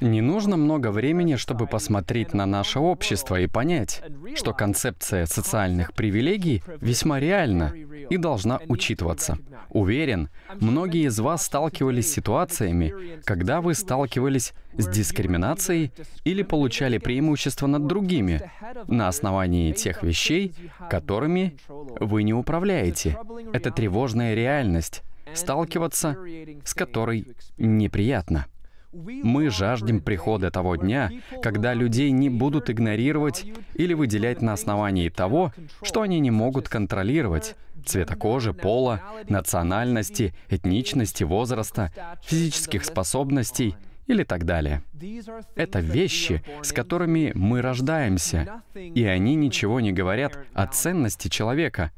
Не нужно много времени, чтобы посмотреть на наше общество и понять, что концепция социальных привилегий весьма реальна и должна учитываться. Уверен, многие из вас сталкивались с ситуациями, когда вы сталкивались с дискриминацией или получали преимущество над другими на основании тех вещей, которыми вы не управляете. Это тревожная реальность, сталкиваться с которой неприятно. Мы жаждем прихода того дня, когда людей не будут игнорировать или выделять на основании того, что они не могут контролировать, цвета кожи, пола, национальности, этничности, возраста, физических способностей или так далее. Это вещи, с которыми мы рождаемся, и они ничего не говорят о ценности человека.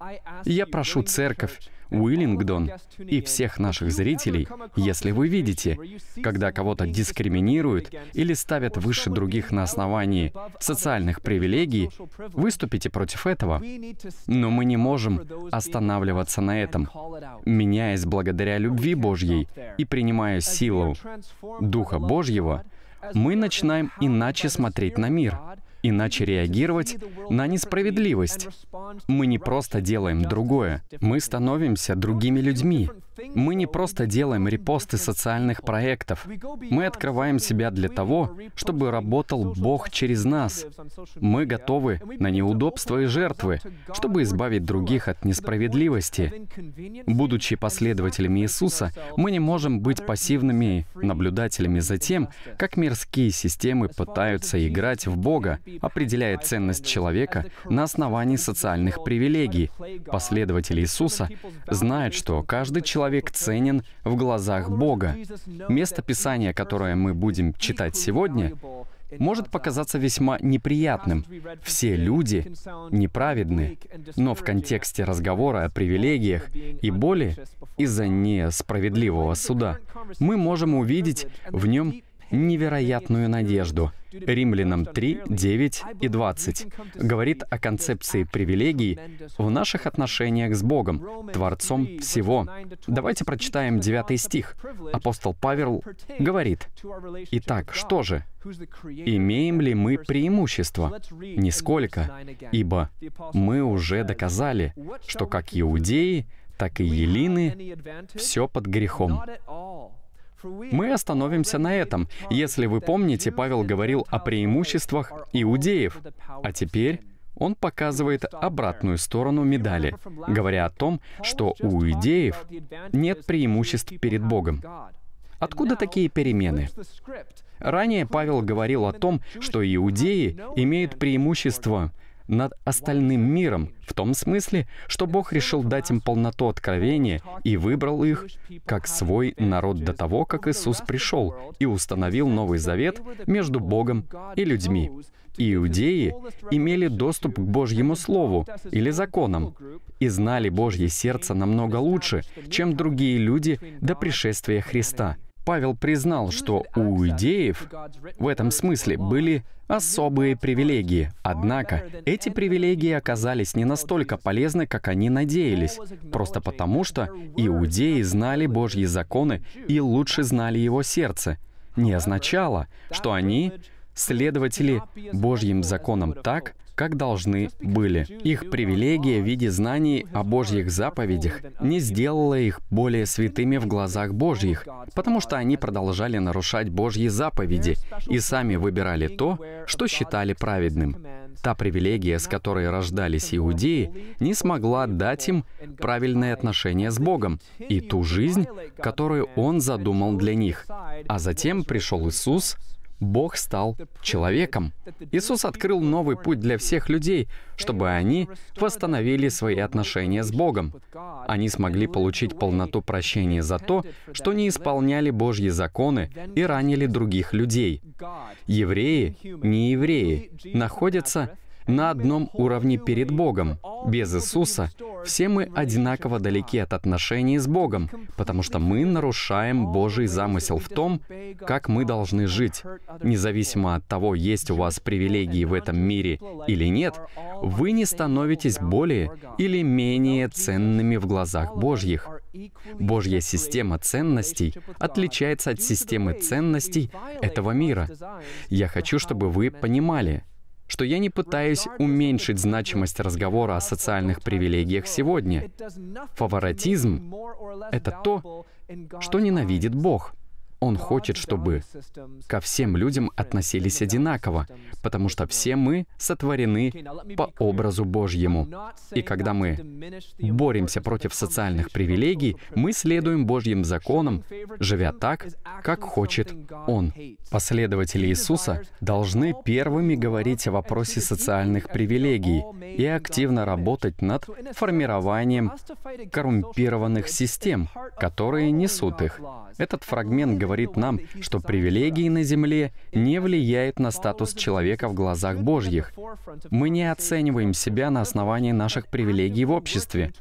я прошу церковь, Уиллингдон и всех наших зрителей, если вы видите, когда кого-то дискриминируют или ставят выше других на основании социальных привилегий, выступите против этого. Но мы не можем останавливаться на этом, меняясь благодаря любви Божьей и принимая силу Духа Божьего, мы начинаем иначе смотреть на мир иначе реагировать на несправедливость. Мы не просто делаем другое, мы становимся другими людьми, мы не просто делаем репосты социальных проектов. Мы открываем себя для того, чтобы работал Бог через нас. Мы готовы на неудобства и жертвы, чтобы избавить других от несправедливости. Будучи последователями Иисуса, мы не можем быть пассивными наблюдателями за тем, как мирские системы пытаются играть в Бога, определяя ценность человека на основании социальных привилегий. Последователи Иисуса знают, что каждый человек человек ценен в глазах Бога. Место Писания, которое мы будем читать сегодня, может показаться весьма неприятным. Все люди неправедны, но в контексте разговора о привилегиях и боли из-за несправедливого суда мы можем увидеть в нем невероятную надежду. Римлянам 3, 9 и 20 говорит о концепции привилегий в наших отношениях с Богом, Творцом всего. Давайте прочитаем 9 стих. Апостол Павел говорит, «Итак, что же? Имеем ли мы преимущество? Нисколько, ибо мы уже доказали, что как иудеи, так и елины все под грехом. Мы остановимся на этом. Если вы помните, Павел говорил о преимуществах иудеев, а теперь он показывает обратную сторону медали, говоря о том, что у иудеев нет преимуществ перед Богом. Откуда такие перемены? Ранее Павел говорил о том, что иудеи имеют преимущество над остальным миром, в том смысле, что Бог решил дать им полноту откровения и выбрал их как свой народ до того, как Иисус пришел и установил Новый Завет между Богом и людьми. Иудеи имели доступ к Божьему Слову или законам и знали Божье сердце намного лучше, чем другие люди до пришествия Христа — Павел признал, что у иудеев в этом смысле были особые привилегии. Однако эти привилегии оказались не настолько полезны, как они надеялись, просто потому что иудеи знали Божьи законы и лучше знали его сердце. Не означало, что они следователи Божьим законам так, как должны были. Их привилегия в виде знаний о Божьих заповедях не сделала их более святыми в глазах Божьих, потому что они продолжали нарушать Божьи заповеди и сами выбирали то, что считали праведным. Та привилегия, с которой рождались иудеи, не смогла дать им правильное отношение с Богом и ту жизнь, которую Он задумал для них. А затем пришел Иисус, Бог стал человеком. Иисус открыл новый путь для всех людей, чтобы они восстановили свои отношения с Богом. Они смогли получить полноту прощения за то, что не исполняли Божьи законы и ранили других людей. Евреи, не евреи, находятся на одном уровне перед Богом. Без Иисуса все мы одинаково далеки от отношений с Богом, потому что мы нарушаем Божий замысел в том, как мы должны жить. Независимо от того, есть у вас привилегии в этом мире или нет, вы не становитесь более или менее ценными в глазах Божьих. Божья система ценностей отличается от системы ценностей этого мира. Я хочу, чтобы вы понимали, что я не пытаюсь уменьшить значимость разговора о социальных привилегиях сегодня. Фаворитизм — это то, что ненавидит Бог — он хочет, чтобы ко всем людям относились одинаково, потому что все мы сотворены по образу Божьему. И когда мы боремся против социальных привилегий, мы следуем Божьим законам, живя так, как хочет Он. Последователи Иисуса должны первыми говорить о вопросе социальных привилегий и активно работать над формированием коррумпированных систем, которые несут их. Этот фрагмент говорит говорит нам, что привилегии на земле не влияют на статус человека в глазах Божьих. Мы не оцениваем себя на основании наших привилегий в обществе.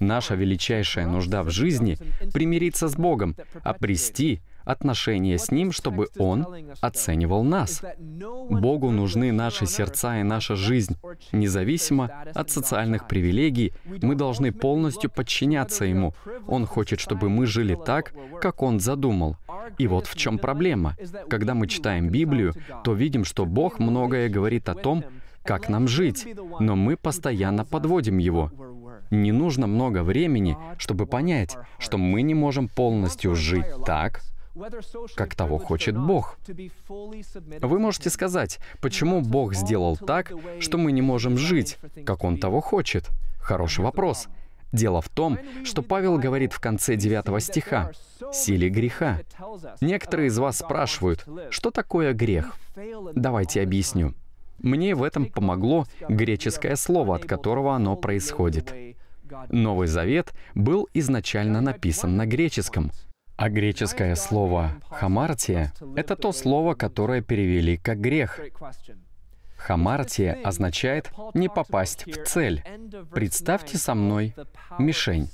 Наша величайшая нужда в жизни — примириться с Богом, обрести отношения с Ним, чтобы Он оценивал нас. Богу нужны наши сердца и наша жизнь. Независимо от социальных привилегий, мы должны полностью подчиняться Ему. Он хочет, чтобы мы жили так, как Он задумал. И вот в чем проблема. Когда мы читаем Библию, то видим, что Бог многое говорит о том, как нам жить, но мы постоянно подводим его. Не нужно много времени, чтобы понять, что мы не можем полностью жить так, как того хочет Бог. Вы можете сказать, почему Бог сделал так, что мы не можем жить, как Он того хочет? Хороший вопрос. Дело в том, что Павел говорит в конце 9 стиха «силе греха». Некоторые из вас спрашивают, что такое грех? Давайте объясню. Мне в этом помогло греческое слово, от которого оно происходит. Новый Завет был изначально написан на греческом, а греческое слово «хамартия» — это то слово, которое перевели как «грех». Хамартия означает «не попасть в цель». Представьте со мной мишень.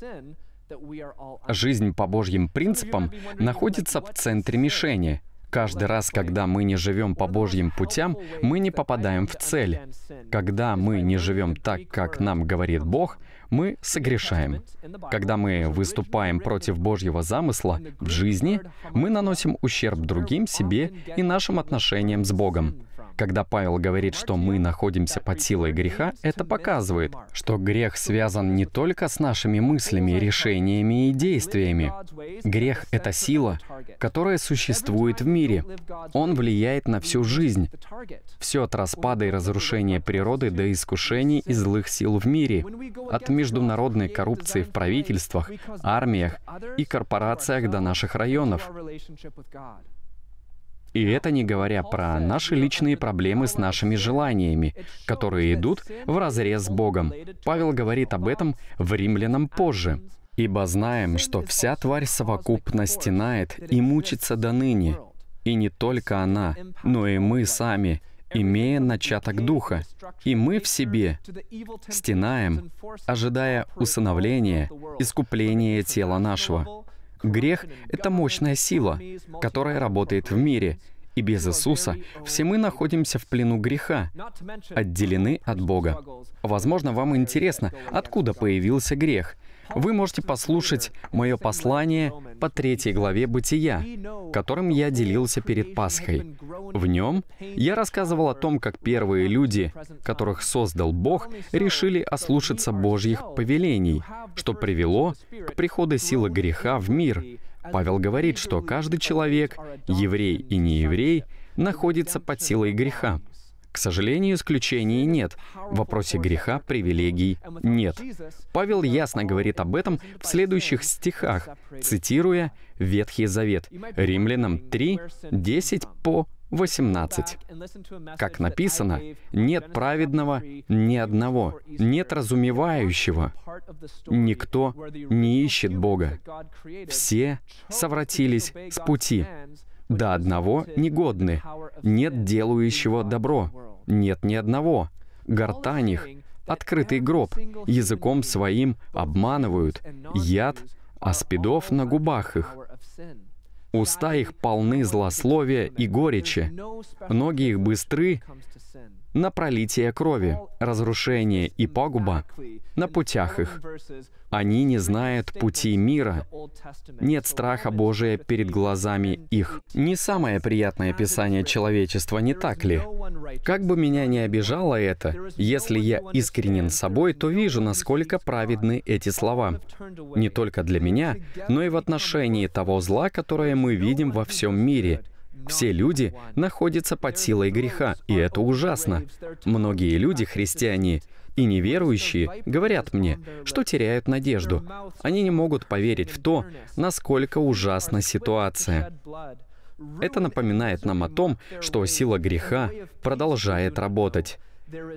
Жизнь по Божьим принципам находится в центре мишени — Каждый раз, когда мы не живем по Божьим путям, мы не попадаем в цель. Когда мы не живем так, как нам говорит Бог, мы согрешаем. Когда мы выступаем против Божьего замысла в жизни, мы наносим ущерб другим, себе и нашим отношениям с Богом. Когда Павел говорит, что мы находимся под силой греха, это показывает, что грех связан не только с нашими мыслями, решениями и действиями. Грех — это сила, которая существует в мире. Он влияет на всю жизнь. Все от распада и разрушения природы до искушений и злых сил в мире, от международной коррупции в правительствах, армиях и корпорациях до наших районов. И это не говоря про наши личные проблемы с нашими желаниями, которые идут в разрез с Богом. Павел говорит об этом в «Римлянам» позже. «Ибо знаем, что вся тварь совокупно стенает и мучится до ныне, и не только она, но и мы сами, имея начаток Духа, и мы в себе стенаем, ожидая усыновления, искупления тела нашего. Грех — это мощная сила, которая работает в мире, и без Иисуса все мы находимся в плену греха, отделены от Бога. Возможно, вам интересно, откуда появился грех — вы можете послушать мое послание по третьей главе «Бытия», которым я делился перед Пасхой. В нем я рассказывал о том, как первые люди, которых создал Бог, решили ослушаться Божьих повелений, что привело к приходу силы греха в мир. Павел говорит, что каждый человек, еврей и нееврей, находится под силой греха — к сожалению, исключений нет. В вопросе греха привилегий нет. Павел ясно говорит об этом в следующих стихах, цитируя Ветхий Завет, Римлянам 3, 10 по 18. Как написано, нет праведного ни одного, нет разумевающего. Никто не ищет Бога. Все совратились с пути. До одного негодны, нет делающего добро нет ни одного. Гортань их, открытый гроб, языком своим обманывают, яд, аспидов на губах их. Уста их полны злословия и горечи, ноги их быстры на пролитие крови, разрушение и пагуба на путях их. Они не знают пути мира. Нет страха Божия перед глазами их. Не самое приятное описание человечества, не так ли? Как бы меня ни обижало это, если я искренен собой, то вижу, насколько праведны эти слова. Не только для меня, но и в отношении того зла, которое мы видим во всем мире — все люди находятся под силой греха, и это ужасно. Многие люди, христиане и неверующие, говорят мне, что теряют надежду. Они не могут поверить в то, насколько ужасна ситуация. Это напоминает нам о том, что сила греха продолжает работать.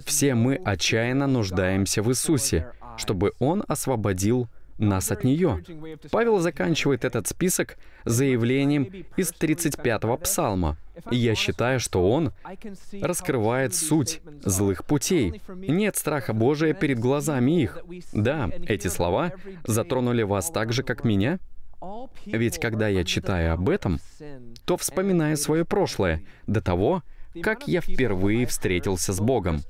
Все мы отчаянно нуждаемся в Иисусе, чтобы Он освободил нас от нее. Павел заканчивает этот список заявлением из 35-го псалма. Я считаю, что он раскрывает суть злых путей. Нет страха Божия перед глазами их. Да, эти слова затронули вас так же, как меня. Ведь когда я читаю об этом, то вспоминаю свое прошлое до того, как я впервые встретился с Богом.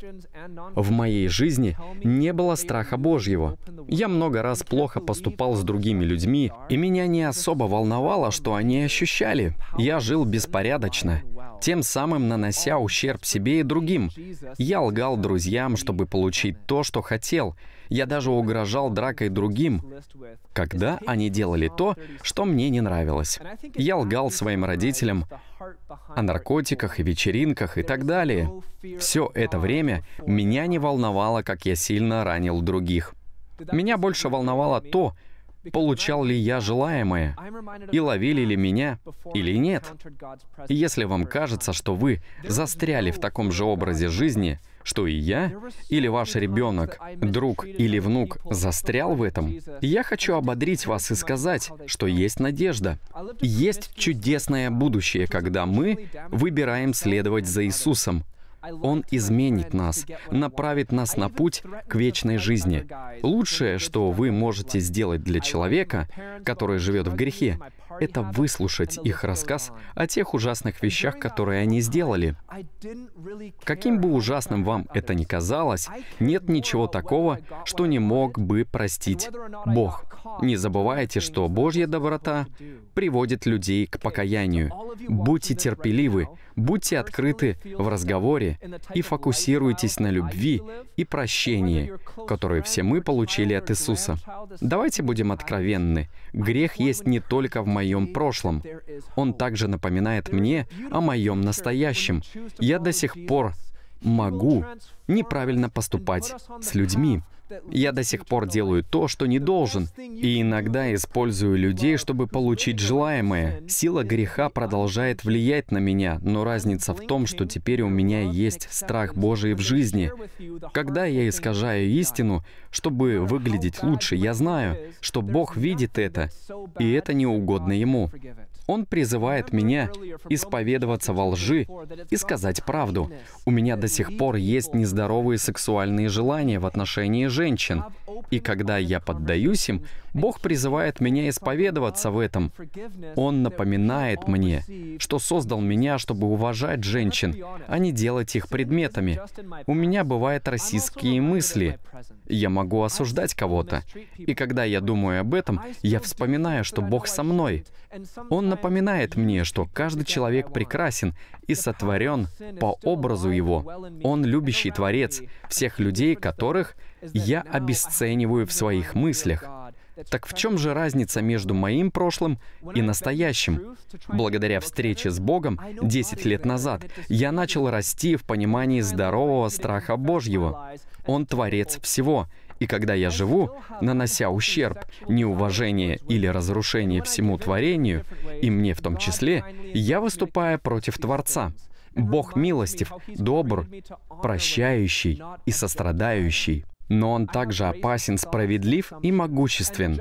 В моей жизни не было страха Божьего. Я много раз плохо поступал с другими людьми, и меня не особо волновало, что они ощущали. Я жил беспорядочно, тем самым нанося ущерб себе и другим. Я лгал друзьям, чтобы получить то, что хотел — я даже угрожал дракой другим, когда они делали то, что мне не нравилось. Я лгал своим родителям о наркотиках и вечеринках и так далее. Все это время меня не волновало, как я сильно ранил других. Меня больше волновало то, получал ли я желаемое, и ловили ли меня или нет. И если вам кажется, что вы застряли в таком же образе жизни, что и я, или ваш ребенок, друг или внук застрял в этом, я хочу ободрить вас и сказать, что есть надежда. Есть чудесное будущее, когда мы выбираем следовать за Иисусом, он изменит нас, направит нас на путь к вечной жизни. Лучшее, что вы можете сделать для человека, который живет в грехе, — это выслушать их рассказ о тех ужасных вещах, которые они сделали. Каким бы ужасным вам это ни казалось, нет ничего такого, что не мог бы простить Бог. Не забывайте, что Божья доброта приводит людей к покаянию. Будьте терпеливы, будьте открыты в разговоре и фокусируйтесь на любви и прощении, которые все мы получили от Иисуса. Давайте будем откровенны. Грех есть не только в моей моем прошлом. Он также напоминает мне о моем настоящем. Я до сих пор могу неправильно поступать с людьми. Я до сих пор делаю то, что не должен, и иногда использую людей, чтобы получить желаемое. Сила греха продолжает влиять на меня, но разница в том, что теперь у меня есть страх Божий в жизни. Когда я искажаю истину, чтобы выглядеть лучше, я знаю, что Бог видит это, и это неугодно Ему. Он призывает меня исповедоваться во лжи и сказать правду. У меня до сих пор есть нездоровые сексуальные желания в отношении женщин. И когда я поддаюсь им, Бог призывает меня исповедоваться в этом. Он напоминает мне, что создал меня, чтобы уважать женщин, а не делать их предметами. У меня бывают российские мысли. Я могу осуждать кого-то. И когда я думаю об этом, я вспоминаю, что Бог со мной. Он напоминает мне, что каждый человек прекрасен и сотворен по образу его. Он любящий Творец всех людей, которых я обесцениваю в своих мыслях. Так в чем же разница между моим прошлым и настоящим? Благодаря встрече с Богом 10 лет назад я начал расти в понимании здорового страха Божьего. Он Творец всего, и когда я живу, нанося ущерб, неуважение или разрушение всему творению, и мне в том числе, я выступаю против Творца. Бог милостив, добр, прощающий и сострадающий. Но он также опасен, справедлив и могуществен.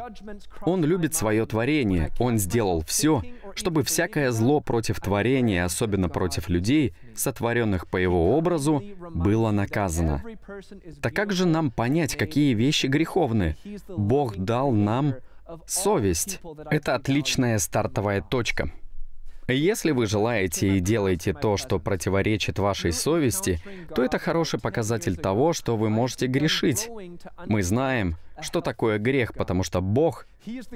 Он любит свое творение. Он сделал все, чтобы всякое зло против творения, особенно против людей, сотворенных по его образу, было наказано. Так как же нам понять, какие вещи греховны? Бог дал нам совесть. Это отличная стартовая точка. Если вы желаете и делаете то, что противоречит вашей ну, совести, то это хороший показатель того, что вы можете грешить. Мы знаем, что такое грех, потому что Бог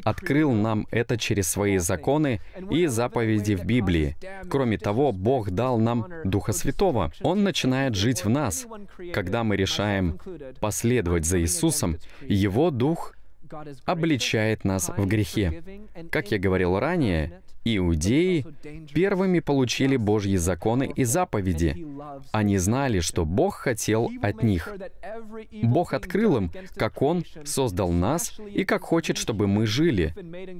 открыл нам это через свои законы и заповеди в Библии. Кроме того, Бог дал нам Духа Святого. Он начинает жить в нас. Когда мы решаем последовать за Иисусом, Его Дух обличает нас в грехе. Как я говорил ранее, Иудеи первыми получили Божьи законы и заповеди. Они знали, что Бог хотел от них. Бог открыл им, как Он создал нас и как хочет, чтобы мы жили.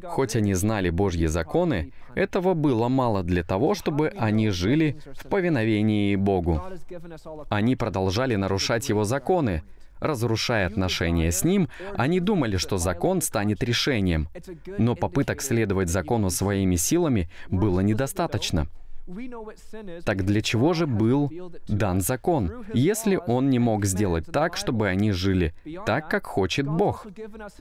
Хоть они знали Божьи законы, этого было мало для того, чтобы они жили в повиновении Богу. Они продолжали нарушать Его законы, разрушая отношения с ним, они думали, что закон станет решением. Но попыток следовать закону своими силами было недостаточно. Так для чего же был дан закон, если он не мог сделать так, чтобы они жили так, как хочет Бог?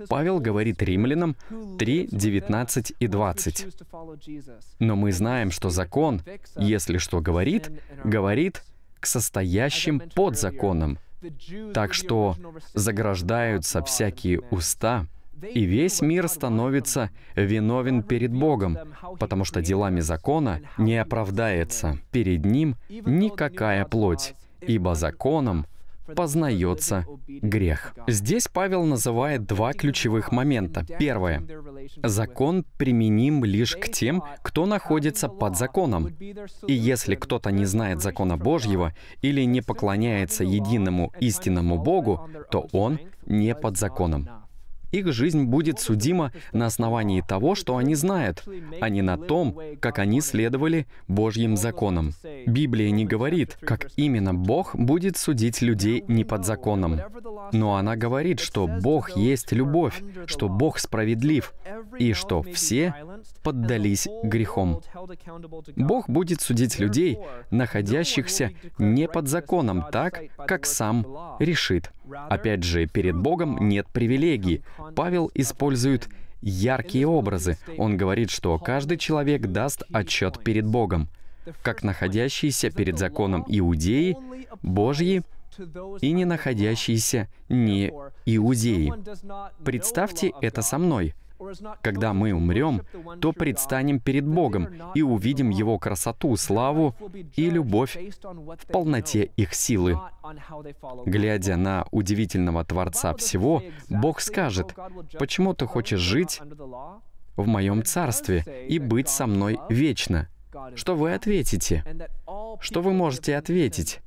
Павел говорит римлянам 3, 19 и 20. Но мы знаем, что закон, если что говорит, говорит к состоящим под законом, так что заграждаются всякие уста, и весь мир становится виновен перед Богом, потому что делами закона не оправдается перед Ним никакая плоть, ибо законом познается грех. Здесь Павел называет два ключевых момента. Первое. Закон применим лишь к тем, кто находится под законом. И если кто-то не знает закона Божьего или не поклоняется единому истинному Богу, то он не под законом. Их жизнь будет судима на основании того, что они знают, а не на том, как они следовали Божьим законам. Библия не говорит, как именно Бог будет судить людей не под законом. Но она говорит, что Бог есть любовь, что Бог справедлив, и что все поддались грехом. Бог будет судить людей, находящихся не под законом так, как сам решит. Опять же, перед Богом нет привилегий. Павел использует яркие образы. Он говорит, что каждый человек даст отчет перед Богом, как находящийся перед законом Иудеи, Божьи и не находящиеся не иудеи. Представьте это со мной — когда мы умрем, то предстанем перед Богом и увидим Его красоту, славу и любовь в полноте их силы. Глядя на удивительного Творца всего, Бог скажет, «Почему ты хочешь жить в моем царстве и быть со мной вечно?» Что вы ответите? Что вы можете ответить?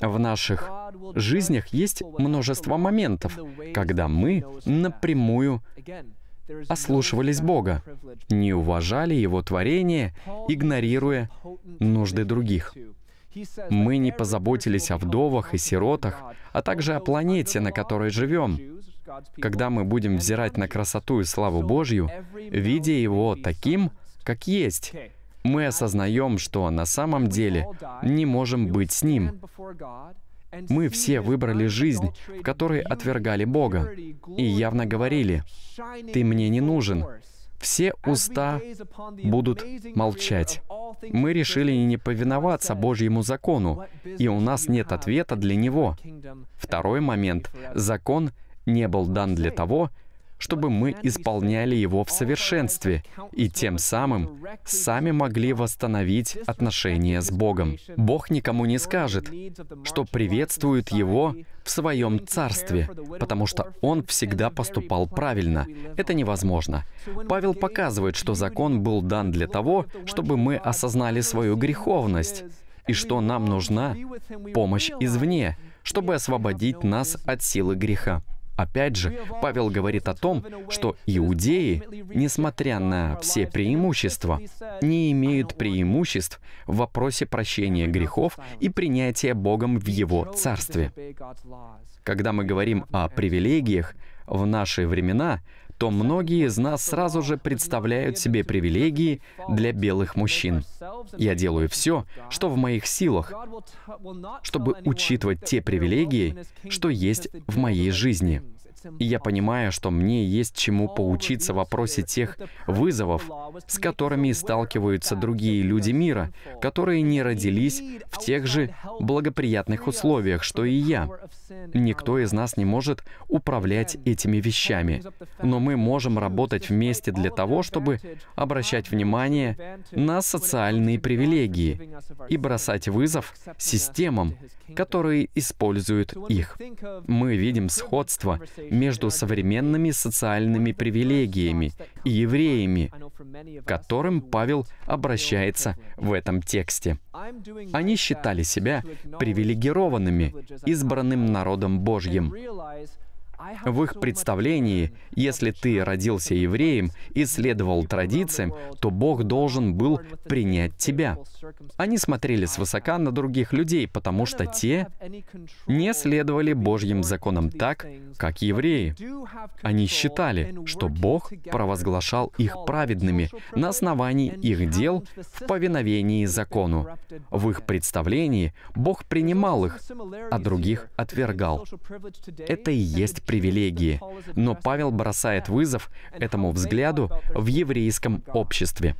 В наших жизнях есть множество моментов, когда мы напрямую ослушивались Бога, не уважали Его творение, игнорируя нужды других. Мы не позаботились о вдовах и сиротах, а также о планете, на которой живем. Когда мы будем взирать на красоту и славу Божью, видя Его таким, как есть, мы осознаем, что на самом деле не можем быть с Ним. Мы все выбрали жизнь, в которой отвергали Бога и явно говорили, «Ты мне не нужен». Все уста будут молчать. Мы решили не повиноваться Божьему закону, и у нас нет ответа для него. Второй момент. Закон не был дан для того, чтобы мы исполняли его в совершенстве и тем самым сами могли восстановить отношения с Богом. Бог никому не скажет, что приветствует его в своем царстве, потому что он всегда поступал правильно. Это невозможно. Павел показывает, что закон был дан для того, чтобы мы осознали свою греховность и что нам нужна помощь извне, чтобы освободить нас от силы греха. Опять же, Павел говорит о том, что иудеи, несмотря на все преимущества, не имеют преимуществ в вопросе прощения грехов и принятия Богом в Его Царстве. Когда мы говорим о привилегиях, в наши времена то многие из нас сразу же представляют себе привилегии для белых мужчин. Я делаю все, что в моих силах, чтобы учитывать те привилегии, что есть в моей жизни. И я понимаю, что мне есть чему поучиться в вопросе тех вызовов, с которыми сталкиваются другие люди мира, которые не родились в тех же благоприятных условиях, что и я. Никто из нас не может управлять этими вещами, но мы можем работать вместе для того, чтобы обращать внимание на социальные привилегии и бросать вызов системам, которые используют их. Мы видим сходство между современными социальными привилегиями и евреями, к которым Павел обращается в этом тексте. Они считали себя привилегированными, избранным народом Божьим. В их представлении, если ты родился евреем и следовал традициям, то Бог должен был принять тебя. Они смотрели свысока на других людей, потому что те не следовали Божьим законам так, как евреи. Они считали, что Бог провозглашал их праведными на основании их дел в повиновении закону. В их представлении Бог принимал их, а других отвергал. Это и есть привилегии. Но Павел бросает вызов этому взгляду в еврейском обществе.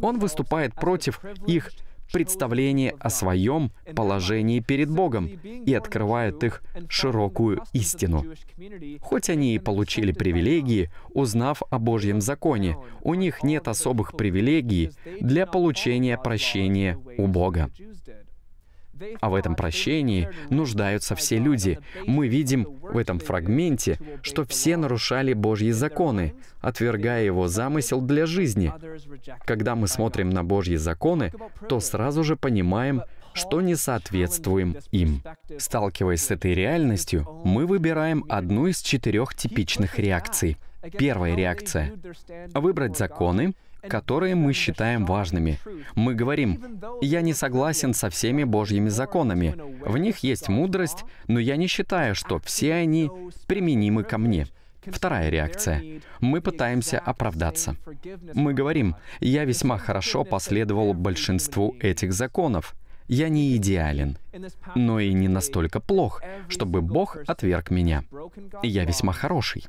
Он выступает против их представления о своем положении перед Богом и открывает их широкую истину. Хоть они и получили привилегии, узнав о Божьем законе, у них нет особых привилегий для получения прощения у Бога. А в этом прощении нуждаются все люди. Мы видим в этом фрагменте, что все нарушали Божьи законы, отвергая его замысел для жизни. Когда мы смотрим на Божьи законы, то сразу же понимаем, что не соответствуем им. Сталкиваясь с этой реальностью, мы выбираем одну из четырех типичных реакций. Первая реакция — выбрать законы, которые мы считаем важными. Мы говорим, «Я не согласен со всеми Божьими законами. В них есть мудрость, но я не считаю, что все они применимы ко мне». Вторая реакция. Мы пытаемся оправдаться. Мы говорим, «Я весьма хорошо последовал большинству этих законов. Я не идеален, но и не настолько плох, чтобы Бог отверг меня. Я весьма хороший».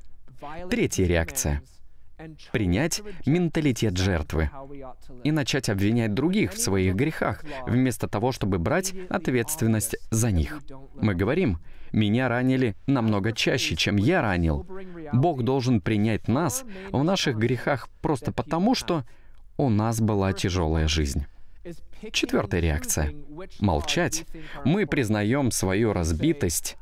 Третья реакция принять менталитет жертвы и начать обвинять других в своих грехах, вместо того, чтобы брать ответственность за них. Мы говорим, меня ранили намного чаще, чем я ранил. Бог должен принять нас в наших грехах просто потому, что у нас была тяжелая жизнь. Четвертая реакция. Молчать. Мы признаем свою разбитость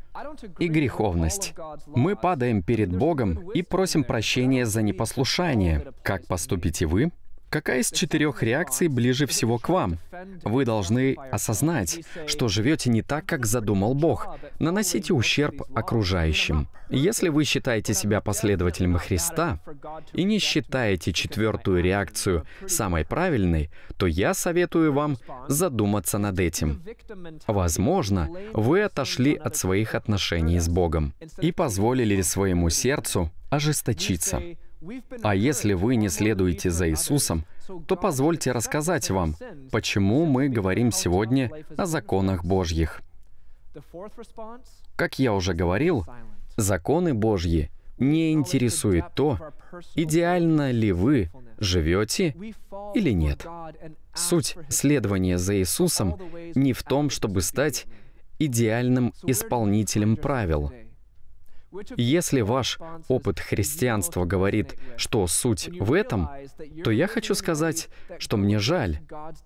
и греховность. Мы падаем перед Богом и просим прощения за непослушание. Как поступите вы? Какая из четырех реакций ближе всего к вам? Вы должны осознать, что живете не так, как задумал Бог. Наносите ущерб окружающим. Если вы считаете себя последователем Христа и не считаете четвертую реакцию самой правильной, то я советую вам задуматься над этим. Возможно, вы отошли от своих отношений с Богом и позволили своему сердцу ожесточиться. А если вы не следуете за Иисусом, то позвольте рассказать вам, почему мы говорим сегодня о законах Божьих. Как я уже говорил, законы Божьи не интересует то, идеально ли вы живете или нет. Суть следования за Иисусом не в том, чтобы стать идеальным исполнителем правил — если ваш опыт христианства говорит, что суть в этом, то я хочу сказать, что мне жаль,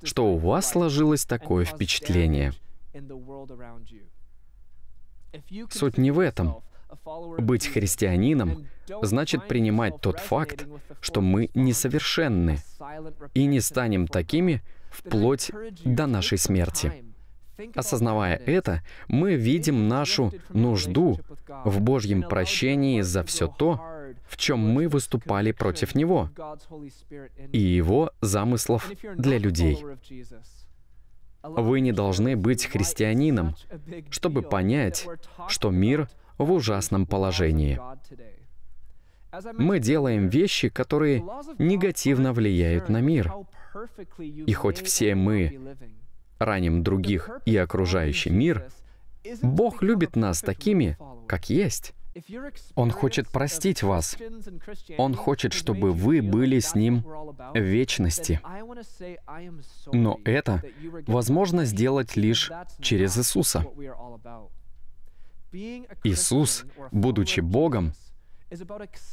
что у вас сложилось такое впечатление. Суть не в этом. Быть христианином значит принимать тот факт, что мы несовершенны и не станем такими вплоть до нашей смерти. Осознавая это, мы видим нашу нужду в Божьем прощении за все то, в чем мы выступали против Него и Его замыслов для людей. Вы не должны быть христианином, чтобы понять, что мир в ужасном положении. Мы делаем вещи, которые негативно влияют на мир. И хоть все мы раним других и окружающий мир, Бог любит нас такими, как есть. Он хочет простить вас. Он хочет, чтобы вы были с Ним в вечности. Но это возможно сделать лишь через Иисуса. Иисус, будучи Богом,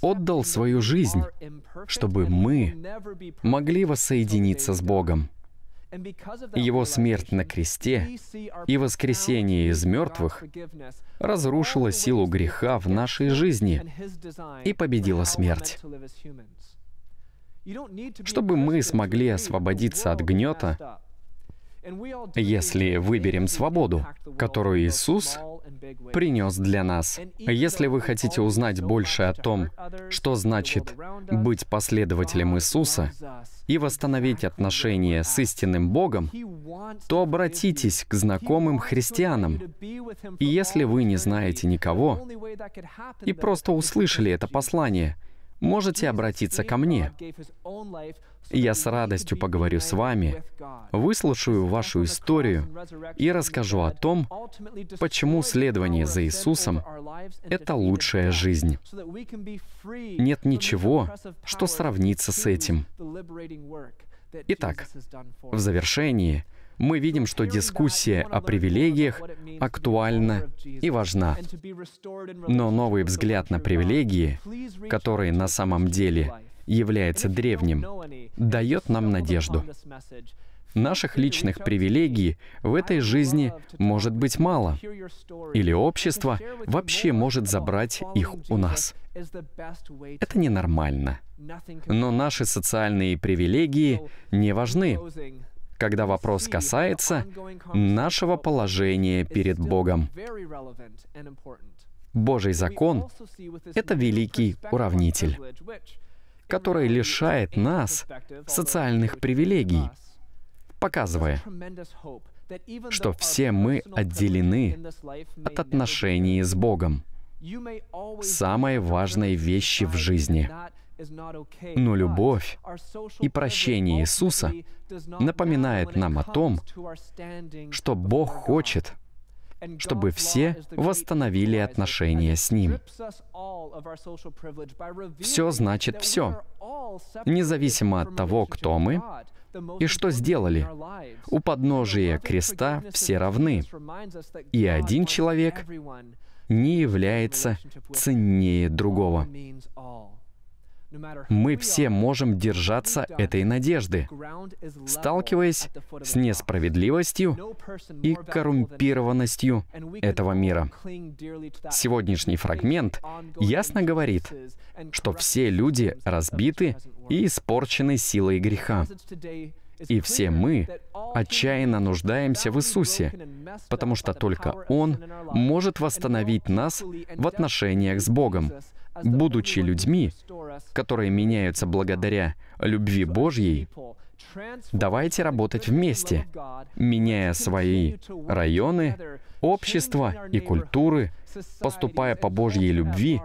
отдал свою жизнь, чтобы мы могли воссоединиться с Богом. Его смерть на кресте и воскресение из мертвых разрушила силу греха в нашей жизни и победила смерть. Чтобы мы смогли освободиться от гнета, если выберем свободу, которую Иисус принес для нас. Если вы хотите узнать больше о том, что значит быть последователем Иисуса и восстановить отношения с истинным Богом, то обратитесь к знакомым христианам. И если вы не знаете никого и просто услышали это послание, можете обратиться ко мне я с радостью поговорю с вами, выслушаю вашу историю и расскажу о том, почему следование за Иисусом — это лучшая жизнь. Нет ничего, что сравнится с этим. Итак, в завершении — мы видим, что дискуссия о привилегиях актуальна и важна. Но новый взгляд на привилегии, которые на самом деле является древним, дает нам надежду. Наших личных привилегий в этой жизни может быть мало, или общество вообще может забрать их у нас. Это ненормально. Но наши социальные привилегии не важны, когда вопрос касается нашего положения перед Богом. Божий закон — это великий уравнитель которое лишает нас социальных привилегий, показывая, что все мы отделены от отношений с Богом. Самые важные вещи в жизни. Но любовь и прощение Иисуса напоминает нам о том, что Бог хочет, чтобы все восстановили отношения с Ним. Все значит все, независимо от того, кто мы и что сделали. У подножия креста все равны, и один человек не является ценнее другого. Мы все можем держаться этой надежды, сталкиваясь с несправедливостью и коррумпированностью этого мира. Сегодняшний фрагмент ясно говорит, что все люди разбиты и испорчены силой греха. И все мы отчаянно нуждаемся в Иисусе, потому что только Он может восстановить нас в отношениях с Богом, будучи людьми, которые меняются благодаря любви Божьей, Давайте работать вместе, меняя свои районы, общества и культуры, поступая по Божьей любви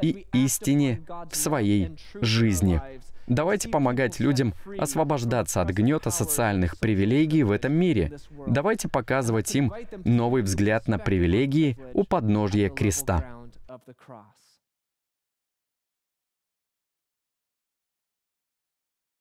и истине в своей жизни. Давайте помогать людям освобождаться от гнета социальных привилегий в этом мире. Давайте показывать им новый взгляд на привилегии у подножья креста.